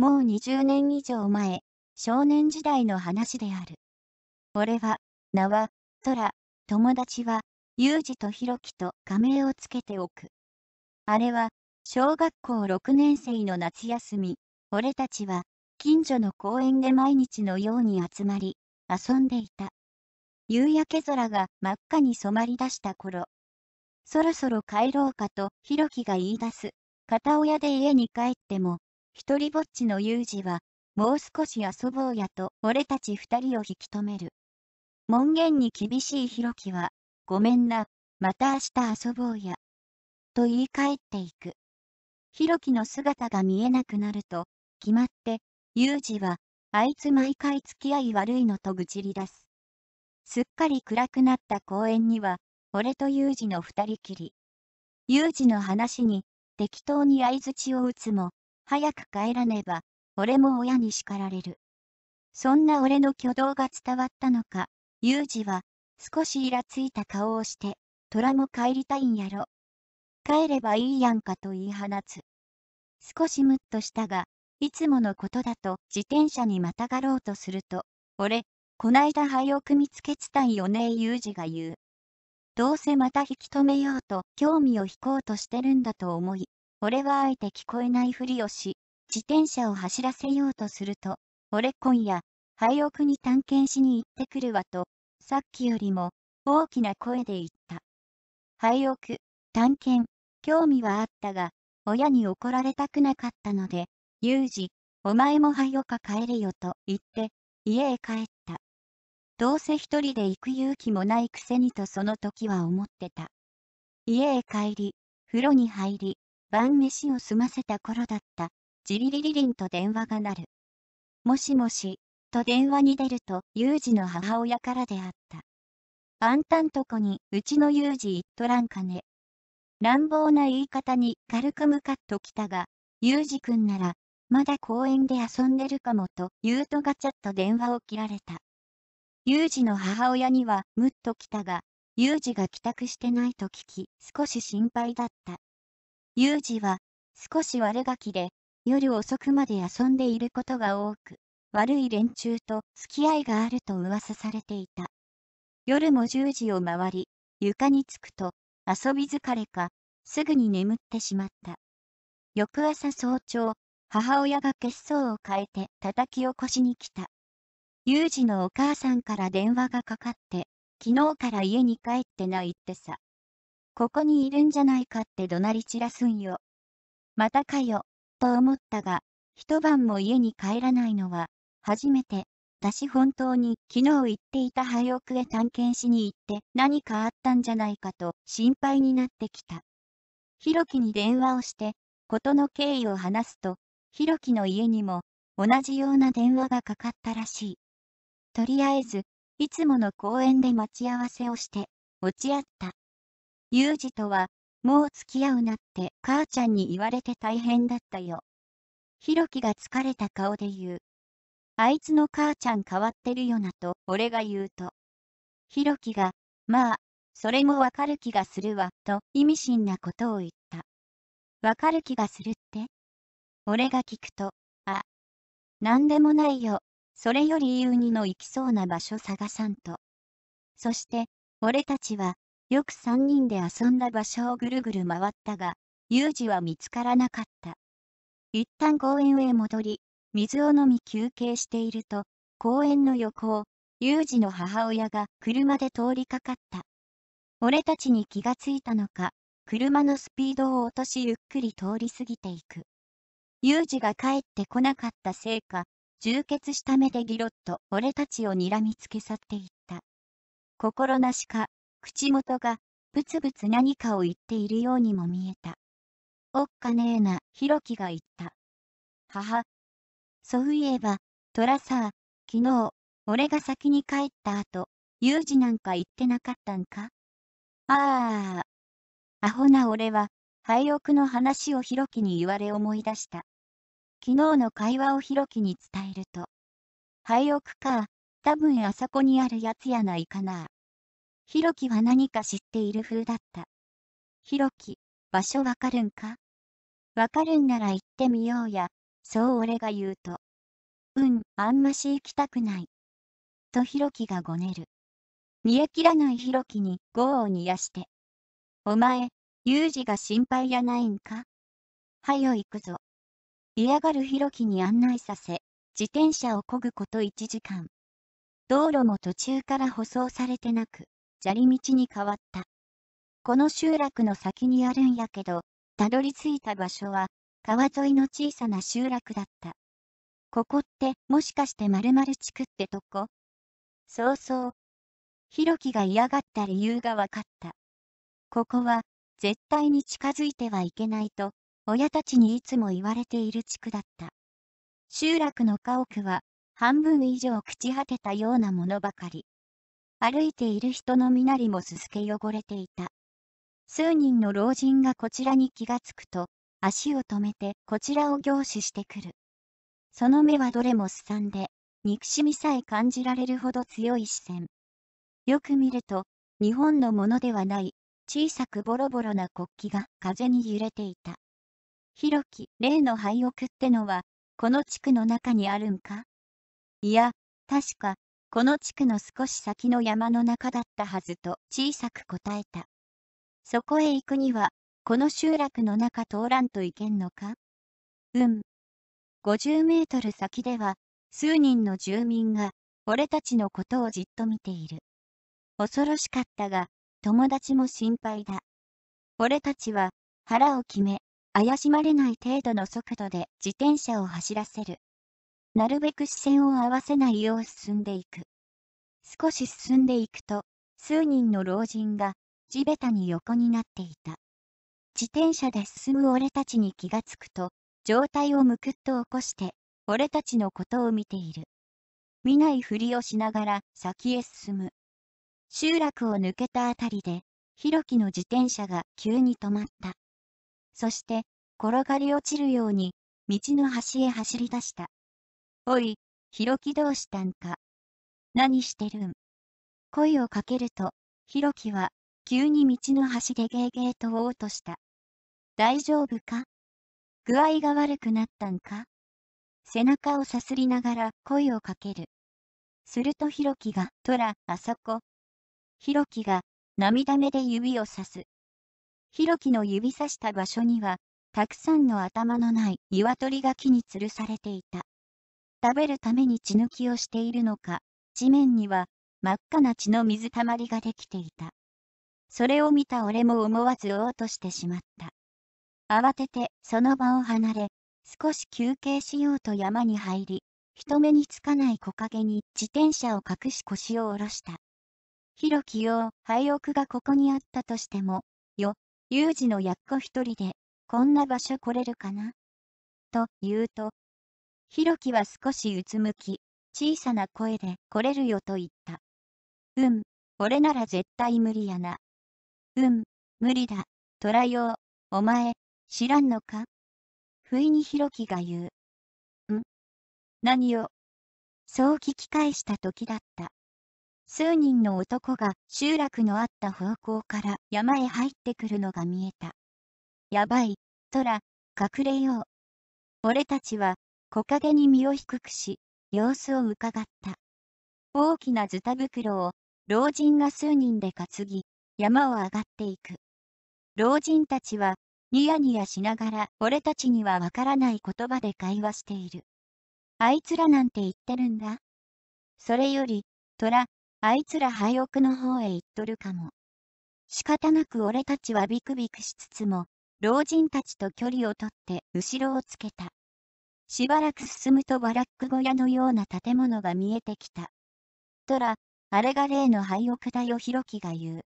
もう20年以上前、少年時代の話である。俺は、名は、トラ、友達は、ユージとヒロキと仮名をつけておく。あれは、小学校6年生の夏休み、俺たちは、近所の公園で毎日のように集まり、遊んでいた。夕焼け空が真っ赤に染まり出した頃、そろそろ帰ろうかと、ヒロキが言い出す。片親で家に帰っても、一人ぼっちのユージは、もう少し遊ぼうやと、俺たち二人を引き止める。門限に厳しいヒロキは、ごめんな、また明日遊ぼうや。と言い返っていく。ヒロキの姿が見えなくなると、決まって、ユージは、あいつ毎回付き合い悪いのと愚痴り出す。すっかり暗くなった公園には、俺とユージの二人きり。ユージの話に、適当に相づちを打つも、早く帰らねば、俺も親に叱られる。そんな俺の挙動が伝わったのか、ユージは、少しイラついた顔をして、虎も帰りたいんやろ。帰ればいいやんかと言い放つ。少しムッとしたが、いつものことだと自転車にまたがろうとすると、俺、こないだ早を組みつけつたんよねユージが言う。どうせまた引き止めようと興味を引こうとしてるんだと思い、俺はあえて聞こえないふりをし、自転車を走らせようとすると、俺今夜、廃屋に探検しに行ってくるわと、さっきよりも、大きな声で言った。廃屋、探検、興味はあったが、親に怒られたくなかったので、ユーお前も廃屋帰れよと言って、家へ帰った。どうせ一人で行く勇気もないくせにとその時は思ってた。家へ帰り、風呂に入り、晩飯を済ませた頃だった、ジリリリリンと電話が鳴る。もしもし、と電話に出ると、ユージの母親からであった。あんたんとこに、うちのユージ言っとらんかね。乱暴な言い方に軽く向かっときたが、ユージくんなら、まだ公園で遊んでるかもと、言うとガチャッと電話を切られた。ユージの母親には、むっと来たが、ユージが帰宅してないと聞き、少し心配だった。ユージは、少し悪ガキで、夜遅くまで遊んでいることが多く、悪い連中と付き合いがあると噂されていた。夜も10時を回り、床に着くと、遊び疲れか、すぐに眠ってしまった。翌朝早朝、母親が血相を変えて叩き起こしに来た。有事のお母さんから電話がかかって、昨日から家に帰ってないってさ。ここにいるんじゃないかって怒鳴り散らすんよ。またかよ、と思ったが、一晩も家に帰らないのは、初めて、私し本当に昨日言っていた廃屋へ探検しに行って何かあったんじゃないかと心配になってきた。ひろきに電話をして、事の経緯を話すと、ひろきの家にも同じような電話がかかったらしい。とりあえず、いつもの公園で待ち合わせをして、落ち合った。ユージとは、もう付き合うなって母ちゃんに言われて大変だったよ。ヒロキが疲れた顔で言う。あいつの母ちゃん変わってるよなと俺が言うと。ヒロキが、まあ、それもわかる気がするわ、と意味深なことを言った。わかる気がするって俺が聞くと、あ、なんでもないよ、それよりユうの行きそうな場所探さんと。そして、俺たちは、よく3人で遊んだ場所をぐるぐる回ったが、ユージは見つからなかった。一旦公園へ戻り、水を飲み休憩していると、公園の横を、ユージの母親が車で通りかかった。俺たちに気がついたのか、車のスピードを落としゆっくり通り過ぎていく。ユージが帰ってこなかったせいか、充血した目でギロッと俺たちを睨みつけ去っていった。心なしか、口元が、ぶつぶつ何かを言っているようにも見えた。おっかねえな、ひろきが言った。母。そういえば、トラさ、昨日、俺が先に帰った後、有事なんか言ってなかったんかああ。アホな俺は、廃屋の話をひろきに言われ思い出した。昨日の会話をひろきに伝えると、廃屋か、多分あそこにあるやつやないかな。ひろきは何か知っている風だった。ひろき、場所わかるんかわかるんなら行ってみようや、そう俺が言うと。うん、あんまし行きたくない。とひろきがごねる。煮え切らないひろきに業を煮やして。お前、ゆ二が心配やないんかはよ行くぞ。嫌がるひろきに案内させ、自転車をこぐこと1時間。道路も途中から舗装されてなく、砂利道に変わった。この集落の先にあるんやけど、たどり着いた場所は、川沿いの小さな集落だった。ここって、もしかして〇〇地区ってとこそうそう。ひろきが嫌がった理由がわかった。ここは、絶対に近づいてはいけないと、親たちにいつも言われている地区だった。集落の家屋は、半分以上朽ち果てたようなものばかり。歩いている人の身なりもすすけ汚れていた。数人の老人がこちらに気がつくと、足を止めてこちらを凝視してくる。その目はどれもすさんで、憎しみさえ感じられるほど強い視線。よく見ると、日本のものではない小さくボロボロな国旗が風に揺れていた。ひろき、例の廃屋ってのは、この地区の中にあるんかいや、確か、この地区の少し先の山の中だったはずと小さく答えた。そこへ行くには、この集落の中通らんといけんのかうん。50メートル先では、数人の住民が、俺たちのことをじっと見ている。恐ろしかったが、友達も心配だ。俺たちは、腹を決め、怪しまれない程度の速度で自転車を走らせる。なるべく視線を合わせないよう進んでいく。少し進んでいくと、数人の老人が地べたに横になっていた。自転車で進む俺たちに気がつくと、上体をむくっと起こして、俺たちのことを見ている。見ないふりをしながら先へ進む。集落を抜けたあたりで、ひろきの自転車が急に止まった。そして、転がり落ちるように、道の端へ走り出した。おい、ひろきどうしたんか。何してるん。声をかけると、ひろきは、急に道の端でゲーゲーとおうとした。大丈夫か具合が悪くなったんか背中をさすりながら声をかける。するとひろきが、とら、あそこ。ひろきが、涙目で指をさす。ひろきの指さした場所には、たくさんの頭のない鶏が木に吊るされていた。食べるために血抜きをしているのか、地面には真っ赤な血の水たまりができていた。それを見た俺も思わず嘔吐してしまった。慌ててその場を離れ、少し休憩しようと山に入り、人目につかない木陰に自転車を隠し腰を下ろした。ひろきよ、廃屋がここにあったとしても、よ、有事のやっこ一人で、こんな場所来れるかなと言うと、ひろきは少しうつむき、小さな声で来れるよと言った。うん、俺なら絶対無理やな。うん、無理だ、トラよう、お前、知らんのか不意にひろきが言う。ん何をそう聞き返した時だった。数人の男が集落のあった方向から山へ入ってくるのが見えた。やばい、トラ、隠れよう。俺たちは木陰に身を低くし、様子をうかがった。大きなズタ袋を老人が数人で担ぎ、山を上がっていく。老人たちは、ニヤニヤしながら、俺たちにはわからない言葉で会話している。あいつらなんて言ってるんだ。それより、虎、あいつら廃屋の方へ行っとるかも。仕方なく俺たちはビクビクしつつも、老人たちと距離をとって後ろをつけた。しばらく進むとバラック小屋のような建物が見えてきた。とら、あれが例の廃屋だよひろきが言う。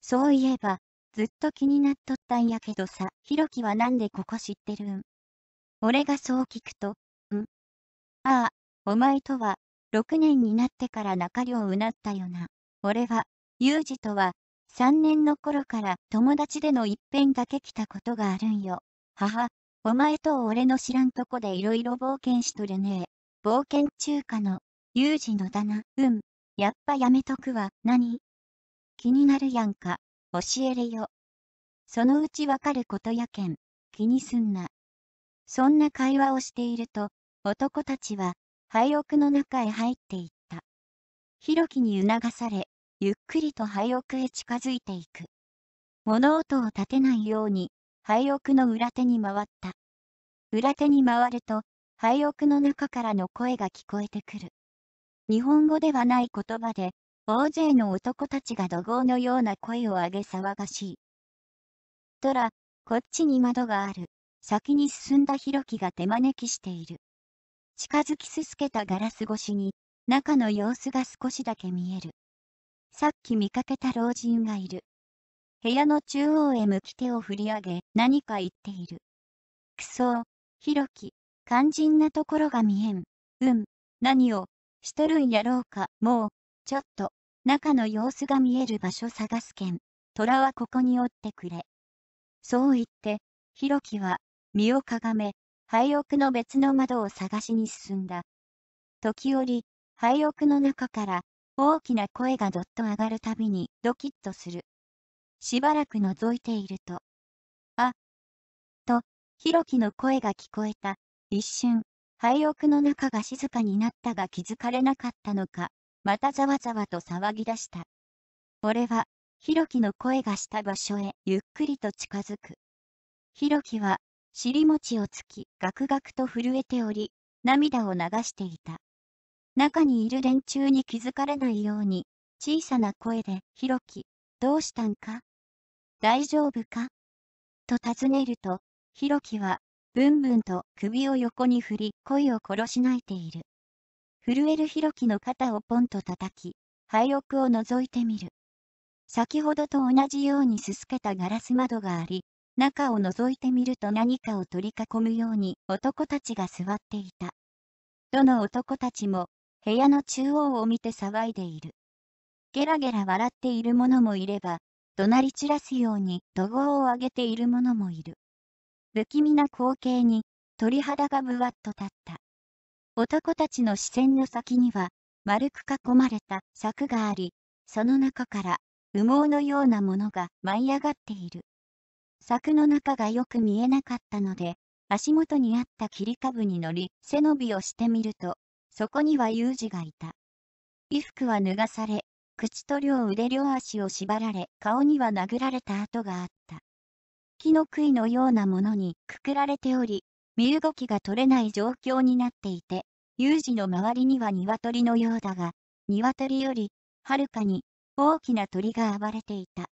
そういえば、ずっと気になっとったんやけどさ、ひろきはなんでここ知ってるん俺がそう聞くと、んああ、お前とは、6年になってから仲良うなったよな。俺は、ゆうじとは、3年の頃から友達での一遍だけ来たことがあるんよ。母、お前と俺の知らんとこでいろいろ冒険しとるねえ。冒険中華の、有事の棚、うん。やっぱやめとくわ、何気になるやんか、教えれよ。そのうちわかることやけん、気にすんな。そんな会話をしていると、男たちは、廃屋の中へ入っていった。ひろきに促され、ゆっくりと廃屋へ近づいていく。物音を立てないように、廃屋の裏手に回った。裏手に回ると、廃屋の中からの声が聞こえてくる。日本語ではない言葉で、大勢の男たちが怒号のような声を上げ騒がしい。とら、こっちに窓がある。先に進んだロキが手招きしている。近づきすすけたガラス越しに、中の様子が少しだけ見える。さっき見かけた老人がいる。部屋の中央へ向き手を振り上げ、何か言っている。くそ、ひろき、肝心なところが見えん。うん、何を、しとるんやろうか、もう、ちょっと、中の様子が見える場所探すけん。虎はここにおってくれ。そう言って、ひろきは、身をかがめ、廃屋の別の窓を探しに進んだ。時折、廃屋の中から、大きな声がどっと上がるたびに、ドキッとする。しばらく覗いていると、あ、と、ひろきの声が聞こえた。一瞬、廃屋の中が静かになったが気づかれなかったのか、またざわざわと騒ぎ出した。俺は、ひろきの声がした場所へゆっくりと近づく。ひろきは、尻餅をつき、ガクガクと震えており、涙を流していた。中にいる連中に気づかれないように、小さな声で、ひろき、どうしたんか大丈夫かと尋ねると、ひろきは、ブンブンと首を横に振り、恋を殺し泣いている。震えるひろきの肩をポンと叩き、廃屋を覗いてみる。先ほどと同じようにすすけたガラス窓があり、中を覗いてみると何かを取り囲むように男たちが座っていた。どの男たちも部屋の中央を見て騒いでいる。ゲラゲラ笑っている者もいれば、怒鳴り散らすように怒号を上げている者もいる。不気味な光景に鳥肌がぶわっと立った。男たちの視線の先には丸く囲まれた柵があり、その中から羽毛のようなものが舞い上がっている。柵の中がよく見えなかったので、足元にあった切り株に乗り、背伸びをしてみると、そこには有事がいた。衣服は脱がされ、口と両腕両足を縛られ、顔には殴られた跡があった。木の杭のようなものにくくられており、身動きが取れない状況になっていて、有事の周りには鶏のようだが、鶏より、はるかに、大きな鳥が暴れていた。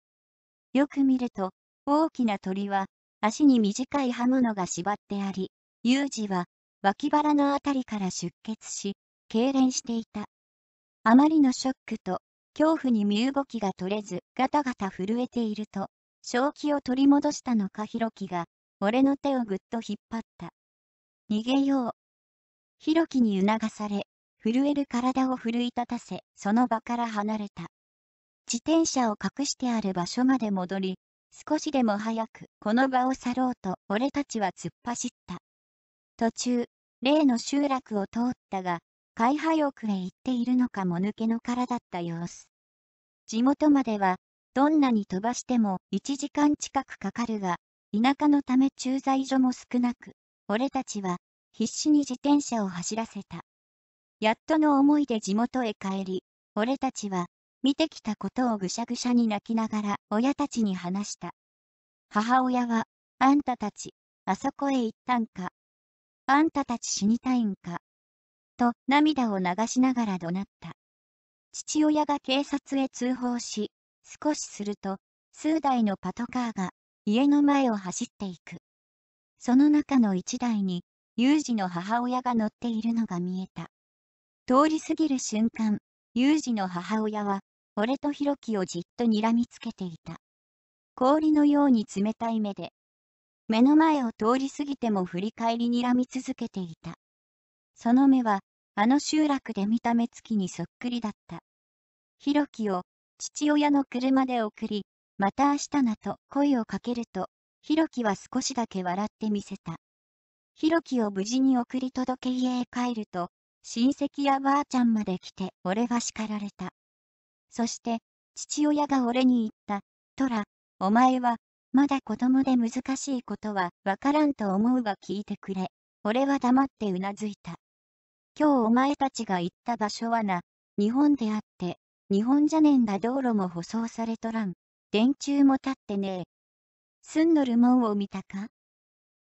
よく見ると、大きな鳥は、足に短い刃物が縛ってあり、有事は、脇腹のあたりから出血し、痙攣していた。あまりのショックと恐怖に身動きが取れず、ガタガタ震えていると、正気を取り戻したのかひろが、俺の手をぐっと引っ張った。逃げよう。ひろに促され、震える体を奮い立たせ、その場から離れた。自転車を隠してある場所まで戻り、少しでも早くこの場を去ろうと俺たちは突っ走った。途中、例の集落を通ったが、会廃屋へ行っているのかも抜けの殻だった様子。地元までは、どんなに飛ばしても1時間近くかかるが、田舎のため駐在所も少なく、俺たちは必死に自転車を走らせた。やっとの思いで地元へ帰り、俺たちは見てきたことをぐしゃぐしゃに泣きながら親たちに話した。母親は、あんたたち、あそこへ行ったんか。あんたたち死にたいんか。と涙を流しながら怒鳴った。父親が警察へ通報し、少しすると、数台のパトカーが家の前を走っていく。その中の一台に、有事の母親が乗っているのが見えた。通り過ぎる瞬間、有事の母親は、俺と弘樹をじっと睨みつけていた。氷のように冷たい目で、目の前を通り過ぎても振り返り睨み続けていた。その目は、あの集落で見た目つきにそっくりだった。ひろきを父親の車で送り、また明日なと声をかけると、ひろきは少しだけ笑ってみせた。ひろきを無事に送り届け家へ帰ると、親戚やばあちゃんまで来て俺は叱られた。そして、父親が俺に言った、トラ、お前は、まだ子供で難しいことはわからんと思うが聞いてくれ。俺は黙ってうなずいた。今日お前たちが行った場所はな、日本であって、日本じゃねんだ道路も舗装されとらん、電柱も立ってねえ。すんのるもんを見たか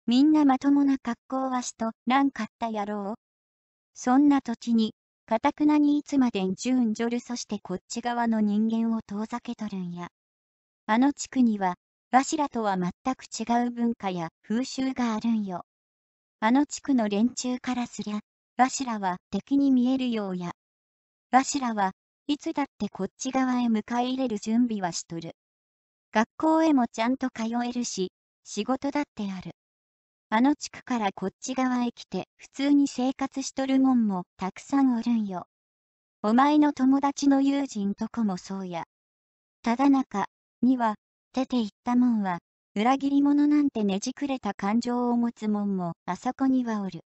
みんなまともな格好はしとらんかったやろう。そんな土地に、かたくなにいつまでんじゅんじょるそしてこっち側の人間を遠ざけとるんや。あの地区には、わしらとは全く違う文化や風習があるんよ。あの地区の連中からすりゃ、ラシラは敵に見えるようや。ラシラはいつだってこっち側へ迎え入れる準備はしとる。学校へもちゃんと通えるし、仕事だってある。あの地区からこっち側へ来て普通に生活しとるもんもたくさんおるんよ。お前の友達の友人とこもそうや。ただ中には、出て行ったもんは、裏切り者なんてねじくれた感情を持つもんもあそこにはおる。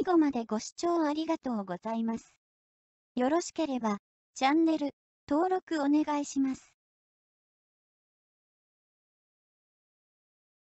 最後までご視聴ありがとうございます。よろしければ、チャンネル、登録お願いします。